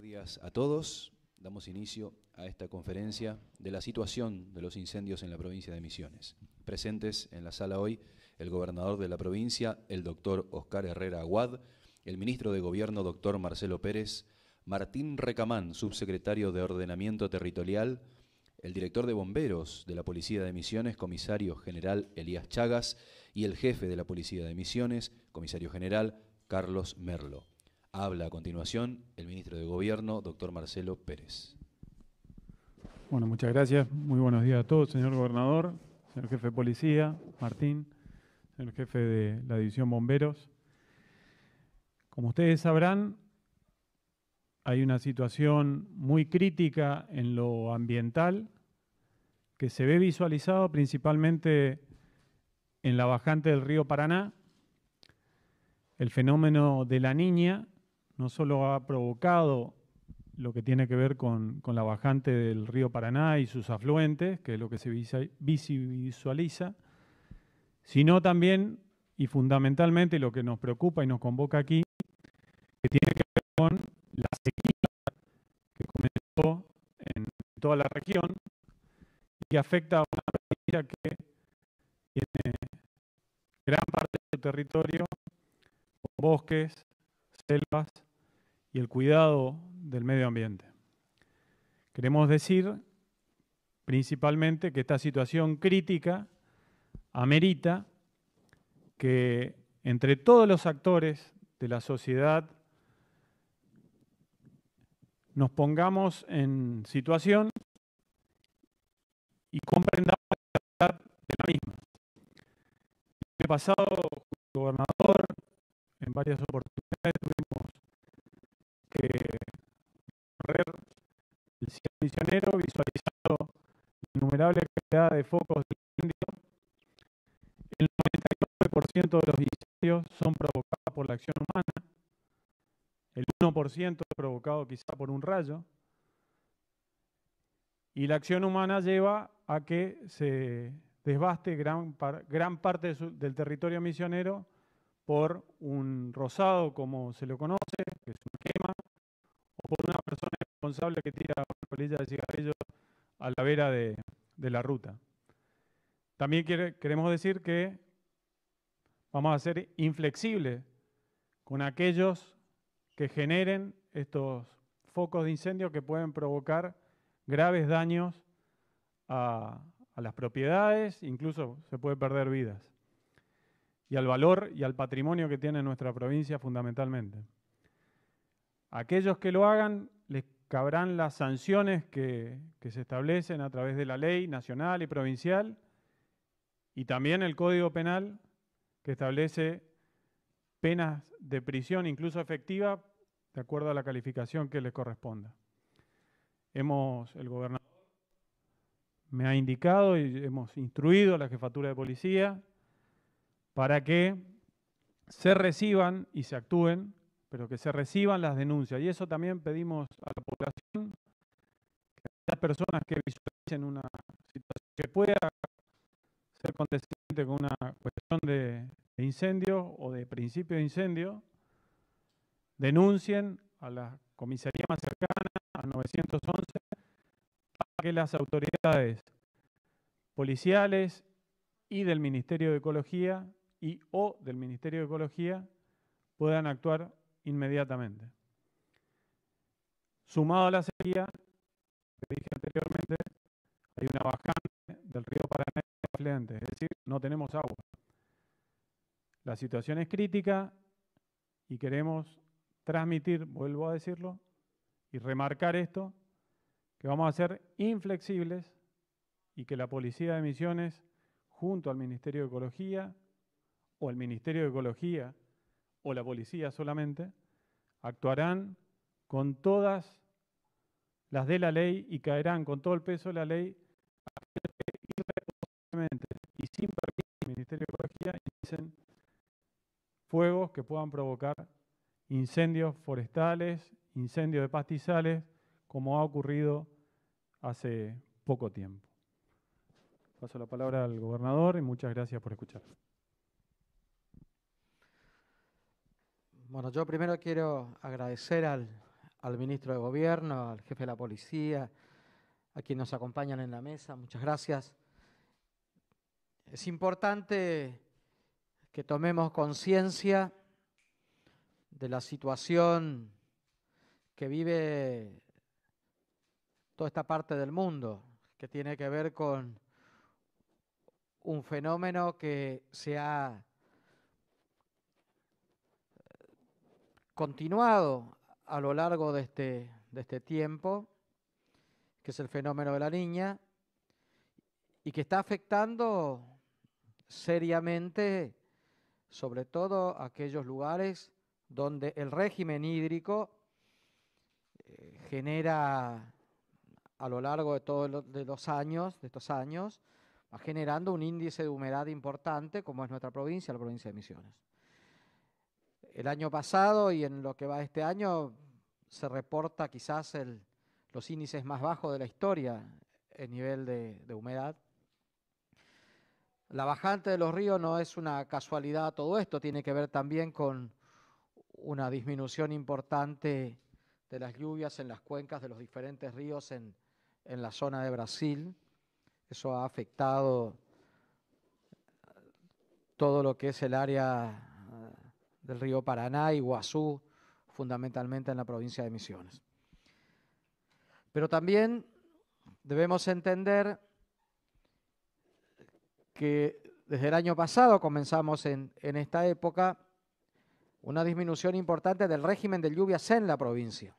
días a todos. Damos inicio a esta conferencia de la situación de los incendios en la provincia de Misiones. Presentes en la sala hoy el gobernador de la provincia, el doctor Oscar Herrera Aguad, el ministro de Gobierno, doctor Marcelo Pérez, Martín Recamán, subsecretario de Ordenamiento Territorial, el director de bomberos de la Policía de Misiones, comisario general Elías Chagas, y el jefe de la Policía de Misiones, comisario general Carlos Merlo. Habla a continuación el ministro de Gobierno, doctor Marcelo Pérez. Bueno, muchas gracias. Muy buenos días a todos, señor gobernador, señor jefe de policía, Martín, señor jefe de la división bomberos. Como ustedes sabrán, hay una situación muy crítica en lo ambiental que se ve visualizado principalmente en la bajante del río Paraná, el fenómeno de la niña no solo ha provocado lo que tiene que ver con, la bajante del río Paraná y sus afluentes, que es lo que se visualiza, sino también y fundamentalmente lo que nos preocupa y nos convoca aquí, que tiene que ver con la sequía que comenzó en toda la región y que afecta a una que tiene gran parte de territorio con bosques, selvas y el cuidado del medio ambiente. Queremos decir principalmente que esta situación crítica amerita que entre todos los actores de la sociedad nos pongamos en situación y comprendamos la realidad de la misma. El pasado, gobernador, en varias oportunidades, el cielo misionero visualizando innumerable cantidad de focos del incendio. El 99% de los incendios son provocados por la acción humana. El 1% es provocado quizá por un rayo. Y la acción humana lleva a que se desbaste gran, gran parte del territorio misionero por un rosado, como se lo conoce, que es un por una persona responsable que tira una colilla de cigarrillo a la vera de, la ruta. También queremos decir que vamos a ser inflexibles con aquellos que generen estos focos de incendio que pueden provocar graves daños a las propiedades, incluso se puede perder vidas, y al valor y al patrimonio que tiene nuestra provincia fundamentalmente aquellos que lo hagan les cabrán las sanciones que, se establecen a través de la ley nacional y provincial y también el Código Penal que establece penas de prisión incluso efectiva de acuerdo a la calificación que les corresponda. Hemos, el gobernador me ha indicado y hemos instruido a la jefatura de policía para que se reciban y se actúen pero que se reciban las denuncias. Y eso también pedimos a la población, que las personas que visualicen una situación que pueda ser contestante con una cuestión de, de, incendio o de principio de incendio, denuncien a la comisaría más cercana, a 911, para que las autoridades policiales y del Ministerio de Ecología y o del Ministerio de Ecología puedan actuar inmediatamente. Sumado a la sequía, que dije anteriormente, hay una bajante del río Paraná afluente, es decir, no tenemos agua. La situación es crítica y queremos transmitir, vuelvo a decirlo, y remarcar esto, que vamos a ser inflexibles y que la Policía de Misiones, junto al Ministerio de Ecología o el Ministerio de Ecología, o la policía solamente, actuarán con todas las de la ley y caerán con todo el peso de la ley y sin permiso el Ministerio de Ecología dicen fuegos que puedan provocar incendios forestales, incendios de pastizales, como ha ocurrido hace poco tiempo. Paso la palabra al gobernador y muchas gracias por escuchar. Bueno, yo primero quiero agradecer al, ministro de Gobierno, al jefe de la policía, a quienes nos acompañan en la mesa. Muchas gracias. Es importante que tomemos conciencia de la situación que vive toda esta parte del mundo, que tiene que ver con un fenómeno que se ha continuado a lo largo este, de este, tiempo, que es el fenómeno de la niña, y que está afectando seriamente sobre todo aquellos lugares donde el régimen hídrico eh, genera a lo largo de todos los años, de estos años, va generando un índice de humedad importante como es nuestra provincia, la provincia de Misiones el año pasado y en lo que va este año se reporta quizás los índices más bajos de la historia en nivel de, humedad. La bajante de los ríos no es una casualidad todo esto, tiene que ver también con una disminución importante de las lluvias en las cuencas de los diferentes ríos en la zona de Brasil. Eso ha afectado todo lo que es el área del río Paraná, y Guazú, fundamentalmente en la provincia de Misiones. Pero también debemos entender que desde el año pasado comenzamos en, en esta época una disminución importante del régimen de lluvias en la provincia.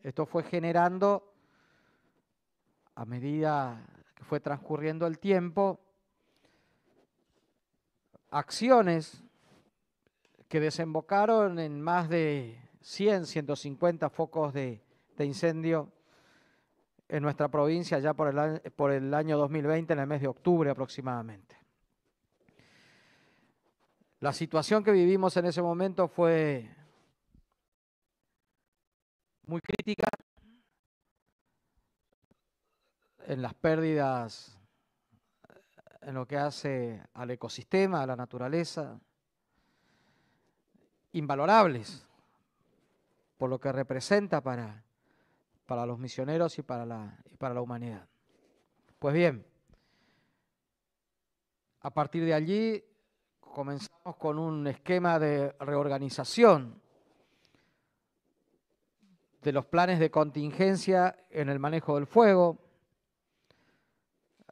Esto fue generando, a medida que fue transcurriendo el tiempo, acciones que desembocaron en más de 100, 150 focos de, incendio en nuestra provincia ya por el, por el año 2020, en el mes de octubre aproximadamente. La situación que vivimos en ese momento fue muy crítica en las pérdidas, en lo que hace al ecosistema, a la naturaleza, invalorables por lo que representa para, para los misioneros y para, la, y para la humanidad. Pues bien, a partir de allí comenzamos con un esquema de reorganización de los planes de contingencia en el manejo del fuego,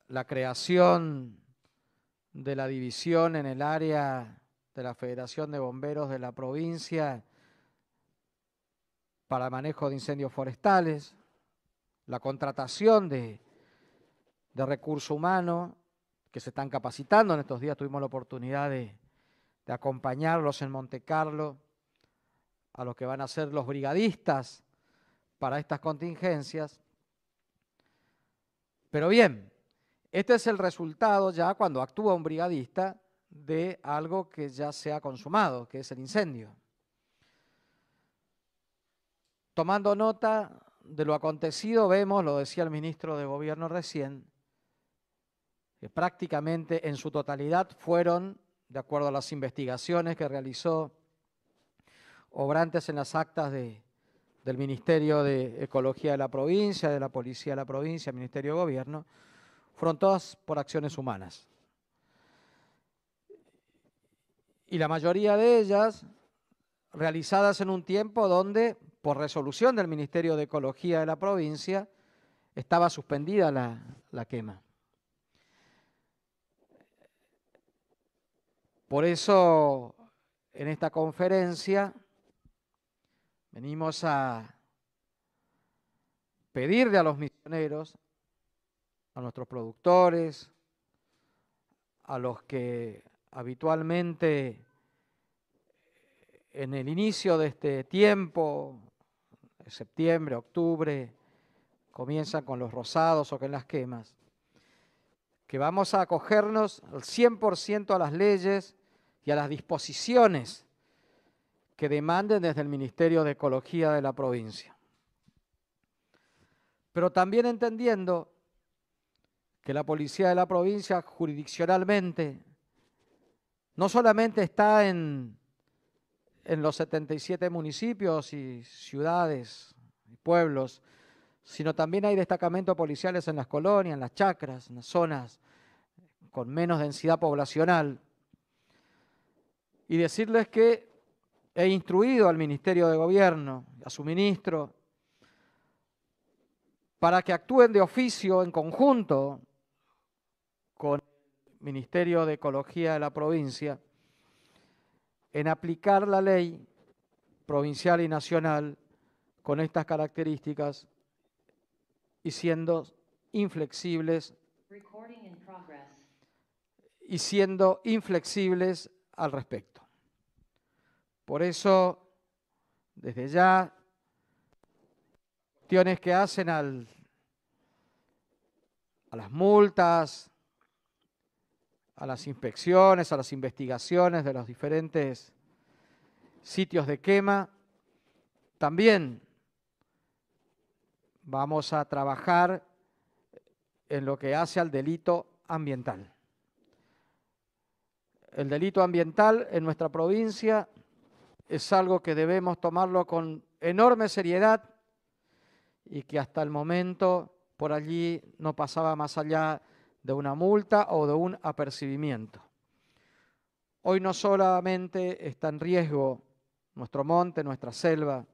la creación de la división en el área de la Federación de Bomberos de la provincia para manejo de incendios forestales, la contratación de, de recurso humano que se están capacitando. En estos días tuvimos la oportunidad de, de acompañarlos en Monte Carlo a los que van a ser los brigadistas para estas contingencias. Pero bien, este es el resultado ya cuando actúa un brigadista de algo que ya se ha consumado, que es el incendio. Tomando nota de lo acontecido, vemos, lo decía el ministro de Gobierno recién, que prácticamente en su totalidad fueron, de acuerdo a las investigaciones que realizó Obrantes en las actas del Ministerio de Ecología de la provincia, de la Policía de la provincia, Ministerio de Gobierno, fueron todas por acciones humanas. y la mayoría de ellas realizadas en un tiempo donde, por resolución del Ministerio de Ecología de la provincia, estaba suspendida la, quema. Por eso, en esta conferencia, venimos a pedirle a los misioneros, a nuestros productores, a los que habitualmente en el inicio de este tiempo, septiembre, octubre, comienzan con los rosados o con las quemas, que vamos a acogernos al 100% a las leyes y a las disposiciones que demanden desde el Ministerio de Ecología de la provincia. Pero también entendiendo que la policía de la provincia jurisdiccionalmente no solamente está en en los 77 municipios y ciudades y pueblos, sino también hay destacamentos policiales en las colonias, en las chacras, en las zonas con menos densidad poblacional. Y decirles que he instruido al Ministerio de Gobierno, a su ministro, para que actúen de oficio en conjunto con el Ministerio de Ecología de la provincia en aplicar la ley provincial y nacional con estas características y siendo inflexibles y siendo inflexibles al respecto. Por eso, desde ya, cuestiones que hacen al, a las multas, a las inspecciones, a las investigaciones de los diferentes sitios de quema. También vamos a trabajar en lo que hace al delito ambiental. El delito ambiental en nuestra provincia es algo que debemos tomarlo con enorme seriedad y que hasta el momento por allí no pasaba más allá de una multa o de un apercibimiento. Hoy no solamente está en riesgo nuestro monte, nuestra selva,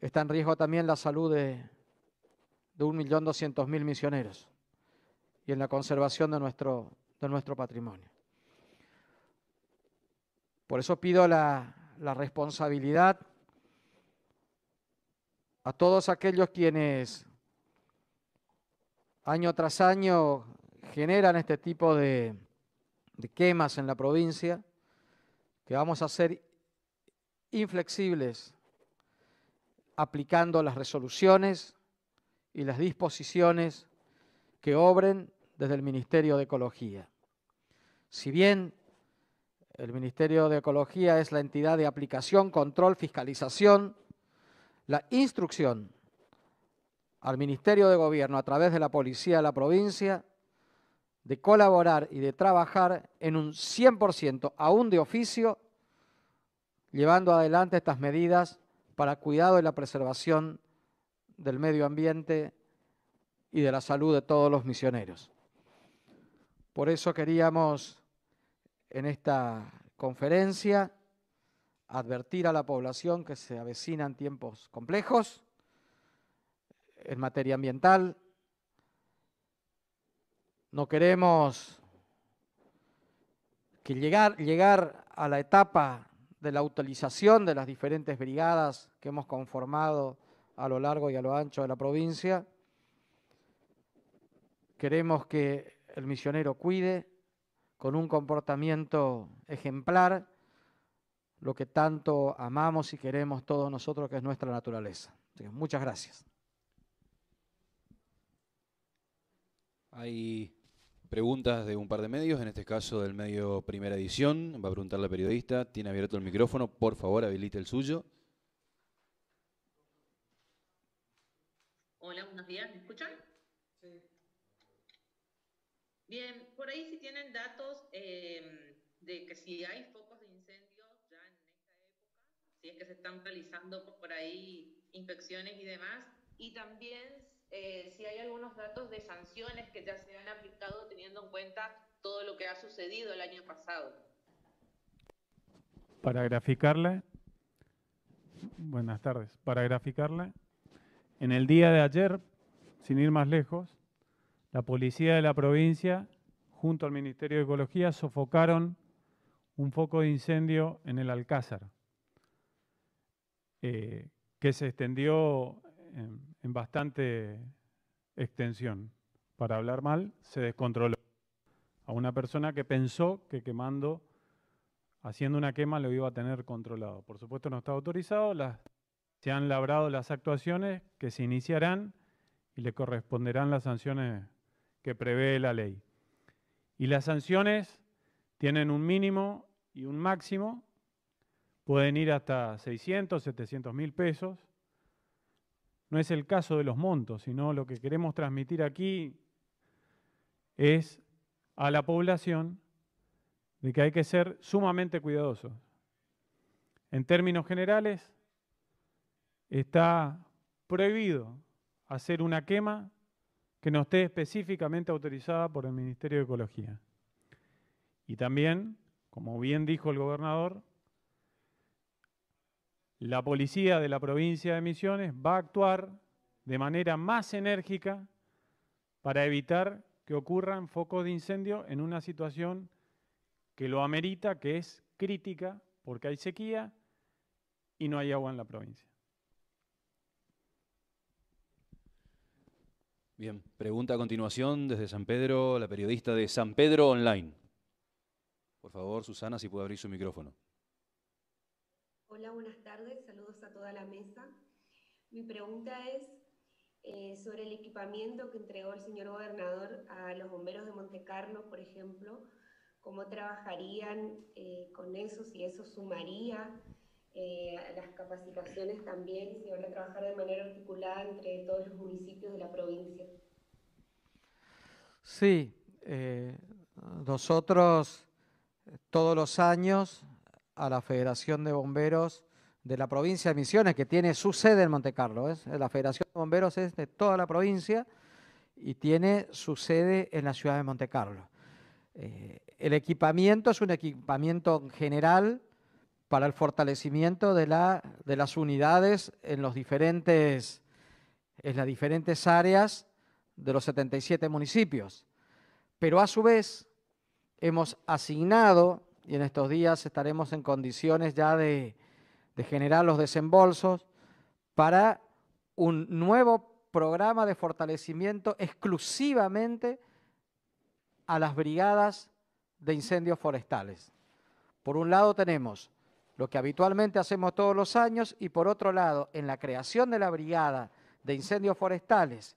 está en riesgo también la salud de, 1.200.000 misioneros y en la conservación de nuestro, de nuestro patrimonio. Por eso pido la, la responsabilidad a todos aquellos quienes año tras año generan este tipo de, quemas en la provincia, que vamos a ser inflexibles aplicando las resoluciones y las disposiciones que obren desde el Ministerio de Ecología. Si bien el Ministerio de Ecología es la entidad de aplicación, control, fiscalización, la instrucción al Ministerio de Gobierno a través de la Policía de la provincia de colaborar y de trabajar en un 100%, aún de oficio, llevando adelante estas medidas para cuidado y la preservación del medio ambiente y de la salud de todos los misioneros. Por eso queríamos en esta conferencia advertir a la población que se avecinan tiempos complejos en materia ambiental. No queremos que llegar, llegar a la etapa de la utilización de las diferentes brigadas que hemos conformado a lo largo y a lo ancho de la provincia. Queremos que el misionero cuide con un comportamiento ejemplar lo que tanto amamos y queremos todos nosotros, que es nuestra naturaleza. muchas gracias. Hay preguntas de un par de medios, en este caso del medio Primera Edición. Va a preguntar la periodista. Tiene abierto el micrófono. Por favor, habilite el suyo. Hola, buenos días. ¿Me escuchan? Sí. Bien, por ahí si tienen datos em, de que si hay focos de incendios ya en esta época, si es que se están realizando por ahí infecciones y demás, y también eh, si hay algunos datos de sanciones que ya se han aplicado teniendo en cuenta todo lo que ha sucedido el año pasado. Para graficarle, buenas tardes, para graficarle, en el día de ayer, sin ir más lejos, la policía de la provincia, junto al Ministerio de Ecología, sofocaron un foco de incendio en el Alcázar, eh, que se extendió en, bastante extensión. Para hablar mal, se descontroló a una persona que pensó que quemando, haciendo una quema, lo iba a tener controlado. Por supuesto, no está autorizado, las, se han labrado las actuaciones que se iniciarán y le corresponderán las sanciones que prevé la ley. Y las sanciones tienen un mínimo y un máximo, pueden ir hasta 600, 700 mil pesos, no es el caso de los montos, sino lo que queremos transmitir aquí es a la población de que hay que ser sumamente cuidadosos. En términos generales, está prohibido hacer una quema que no esté específicamente autorizada por el Ministerio de Ecología. Y también, como bien dijo el gobernador, la policía de la provincia de Misiones va a actuar de manera más enérgica para evitar que ocurran focos de incendio en una situación que lo amerita, que es crítica, porque hay sequía y no hay agua en la provincia. Bien, pregunta a continuación desde San Pedro, la periodista de San Pedro Online. Por favor, Susana, si puede abrir su micrófono. Hola, buenas tardes, saludos a toda la mesa. Mi pregunta es eh, sobre el equipamiento que entregó el señor gobernador a los bomberos de Montecarlo, por ejemplo, cómo trabajarían eh, con eso, si eso sumaría eh, las capacitaciones también, si van a trabajar de manera articulada entre todos los municipios de la provincia. Sí, nosotros todos los años a la Federación de Bomberos de la provincia de Misiones, que tiene su sede en Montecarlo. es ¿eh? La Federación de Bomberos es de toda la provincia y tiene su sede en la ciudad de Montecarlo. Eh, el equipamiento es un equipamiento general para el fortalecimiento de, la, de las unidades en, los diferentes, en las diferentes áreas de los 77 municipios. Pero a su vez hemos asignado y en estos días estaremos en condiciones ya de, generar los desembolsos para un nuevo programa de fortalecimiento exclusivamente a las brigadas de incendios forestales. Por un lado tenemos lo que habitualmente hacemos todos los años y por otro lado, en la creación de la brigada de incendios forestales,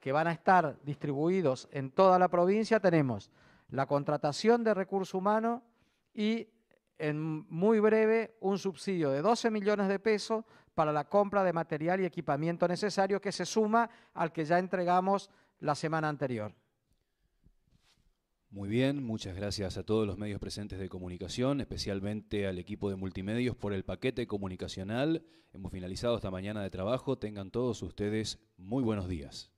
que van a estar distribuidos en toda la provincia, tenemos la contratación de recursos humanos y en muy breve un subsidio de 12 millones de pesos para la compra de material y equipamiento necesario que se suma al que ya entregamos la semana anterior. Muy bien, muchas gracias a todos los medios presentes de comunicación, especialmente al equipo de multimedios por el paquete comunicacional. Hemos finalizado esta mañana de trabajo. Tengan todos ustedes muy buenos días.